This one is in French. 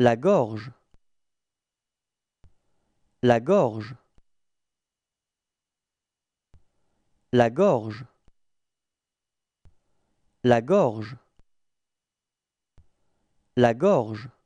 La gorge. La gorge. La gorge. La gorge. La gorge.